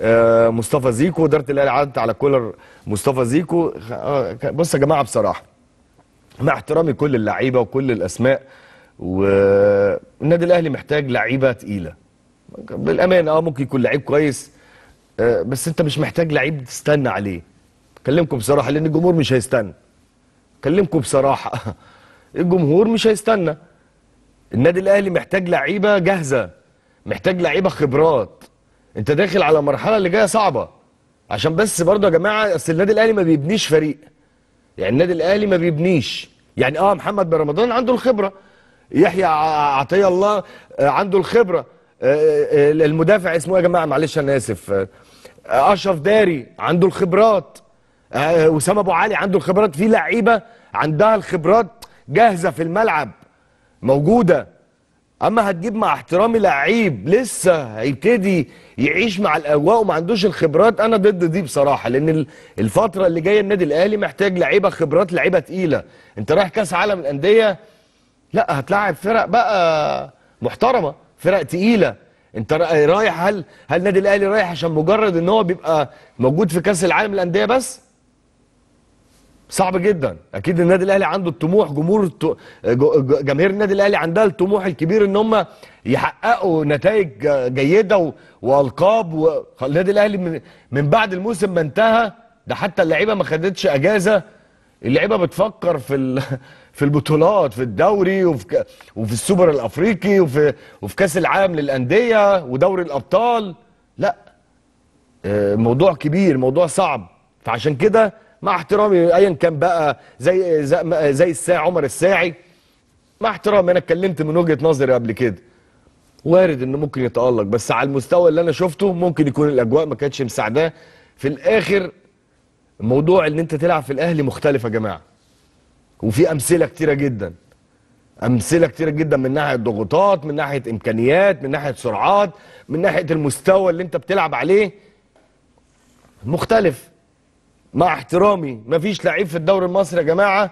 آه، مصطفى زيكو اداره الاهلي عدت على كولر مصطفى زيكو آه، بص يا جماعه بصراحه مع احترامي كل اللعيبه وكل الاسماء والنادي الاهلي محتاج لعيبه تقيله بالامانه اه ممكن يكون لعيب كويس آه، بس انت مش محتاج لعيب تستنى عليه اكلمكم بصراحه لان الجمهور مش هيستنى اكلمكم بصراحه الجمهور مش هيستنى النادي الاهلي محتاج لعيبه جاهزه محتاج لعيبه خبرات انت داخل على المرحله اللي جايه صعبه عشان بس برضه يا جماعه اصل النادي الاهلي ما بيبنيش فريق يعني النادي الاهلي ما بيبنيش يعني اه محمد بن رمضان عنده الخبره يحيى عطيه الله آه، عنده الخبره آه، آه، المدافع اسمه إيه يا جماعه معلش انا اسف اشرف داري عنده الخبرات اسامه ابو علي عنده الخبرات في لعيبه عندها الخبرات جاهزه في الملعب موجوده اما هتجيب مع احترامي لعيب لسه هيبتدي يعيش مع الاجواء وما عندوش الخبرات انا ضد دي بصراحه لان الفتره اللي جايه النادي الاهلي محتاج لعيبه خبرات لعيبه تقيله انت رايح كاس عالم الانديه لا هتلاعب فرق بقى محترمه فرق تقيله انت رايح هل هل النادي الاهلي رايح عشان مجرد ان هو بيبقى موجود في كاس العالم الانديه بس صعب جدا اكيد النادي الاهلي عنده الطموح جمهور جماهير النادي الاهلي عندها الطموح الكبير ان هم يحققوا نتائج جيده والقاب والنادي الاهلي من بعد الموسم ما انتهى ده حتى اللعيبه ما خدتش اجازه اللعيبه بتفكر في ال... في البطولات في الدوري وفي وفي السوبر الافريقي وفي وفي كاس العالم للانديه ودوري الابطال لا آه، موضوع كبير موضوع صعب فعشان كده مع احترامي ايا كان بقى زي زي الساعي عمر الساعي مع احترامي انا اتكلمت من وجهه نظري قبل كده وارد انه ممكن يتالق بس على المستوى اللي انا شفته ممكن يكون الاجواء ما كانتش مساعداه في الاخر موضوع ان انت تلعب في الاهلي مختلف يا جماعه وفي امثله كتيره جدا امثله كتيره جدا من ناحيه ضغوطات من ناحيه امكانيات من ناحيه سرعات من ناحيه المستوى اللي انت بتلعب عليه مختلف مع احترامي مفيش لعيب في الدوري المصري يا جماعه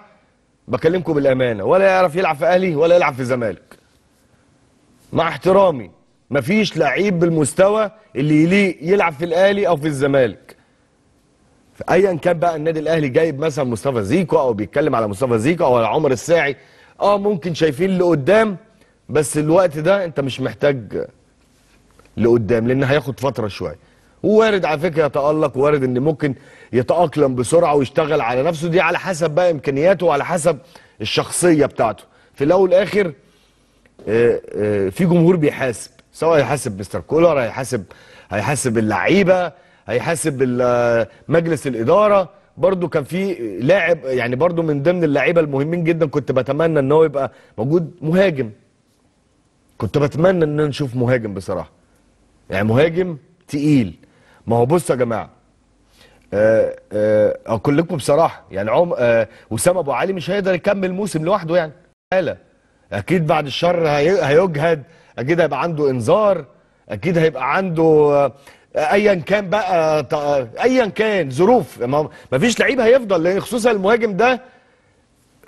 بكلمكم بالامانه ولا يعرف يلعب في اهلي ولا يلعب في زمالك مع احترامي مفيش لعيب بالمستوى اللي يليق يلعب في الاهلي او في الزمالك ايا كان بقى النادي الاهلي جايب مثلا مصطفى زيكو او بيتكلم على مصطفى زيكو او على عمر الساعي اه ممكن شايفين لقدام بس الوقت ده انت مش محتاج لقدام لان هياخد فتره شويه وارد على فكره يتالق وارد ان ممكن يتاقلم بسرعه ويشتغل على نفسه دي على حسب بقى امكانياته وعلى حسب الشخصيه بتاعته في الاول والاخر آه، آه، في جمهور بيحاسب سواء هيحاسب مستر كولر هيحاسب هيحاسب اللعيبه هيحاسب مجلس الاداره برضو كان في لاعب يعني برضو من ضمن اللعيبه المهمين جدا كنت بتمنى ان هو يبقى موجود مهاجم كنت بتمنى ان نشوف مهاجم بصراحه يعني مهاجم تقيل ما هو بصوا يا جماعه آه، آه، اقول لكم بصراحه يعني عم آه، وسام ابو علي مش هيقدر يكمل موسم لوحده يعني لا اكيد بعد الشر هيجهد اكيد هيبقى عنده انذار اكيد هيبقى عنده ايا كان بقى ايا كان ظروف ما فيش لعيب هيفضل لان خصوصا المهاجم ده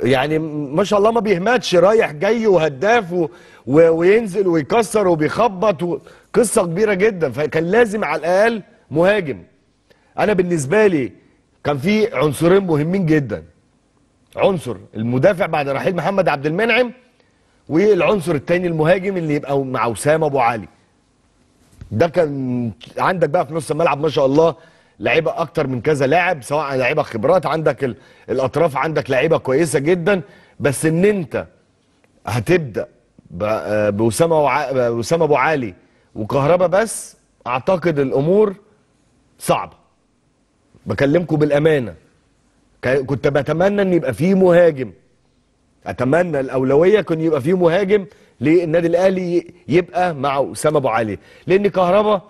يعني ما شاء الله ما بيهمتش رايح جاي وهداف و... و... وينزل ويكسر وبيخبط و... قصه كبيره جدا فكان لازم على الاقل مهاجم انا بالنسبه لي كان في عنصرين مهمين جدا عنصر المدافع بعد رحيل محمد عبد المنعم والعنصر الثاني المهاجم اللي يبقى مع اسامه ابو علي ده كان عندك بقى في نص الملعب ما شاء الله لعيبه اكتر من كذا لاعب سواء لعيبه خبرات عندك الاطراف عندك لعيبه كويسه جدا بس ان انت هتبدا باسامه وع... ابو علي وكهربا بس اعتقد الامور صعبه بكلمكم بالامانه كنت بتمنى ان يبقى فيه مهاجم اتمنى الاولويه كان يبقى فيه مهاجم للنادي الاهلي يبقى مع اسامه ابو علي لان كهربا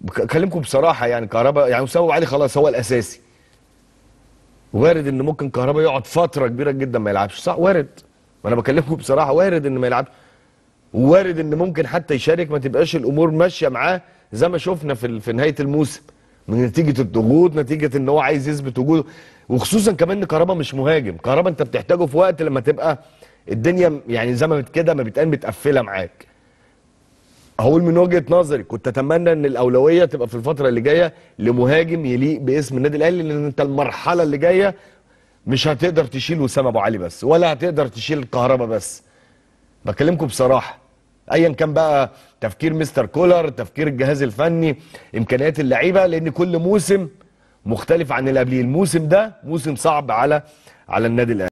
بكلمكم بصراحه يعني كهربا يعني اسامه ابو علي خلاص هو الاساسي وارد ان ممكن كهربا يقعد فتره كبيره جدا ما يلعبش صح وارد وانا بكلمكم بصراحه وارد ان ما يلعبش وارد ان ممكن حتى يشارك ما تبقاش الامور ماشيه معاه زي ما شفنا في في نهايه الموسم من نتيجه الضغوط نتيجه ان هو عايز يثبت وجوده وخصوصا كمان ان كهربا مش مهاجم كهربا انت بتحتاجه في وقت لما تبقى الدنيا يعني زي ما كده ما بتقال متقفله معاك هقول من وجهه نظري كنت اتمنى ان الاولويه تبقى في الفتره اللي جايه لمهاجم يليق باسم النادي الاهلي لان انت المرحله اللي جايه مش هتقدر تشيل وسام ابو علي بس ولا هتقدر تشيل الكهرباء بس بكلمكم بصراحه ايا كان بقى تفكير مستر كولر تفكير الجهاز الفني امكانيات اللعيبه لان كل موسم مختلف عن اللي قبليه الموسم ده موسم صعب على على النادي الاهلي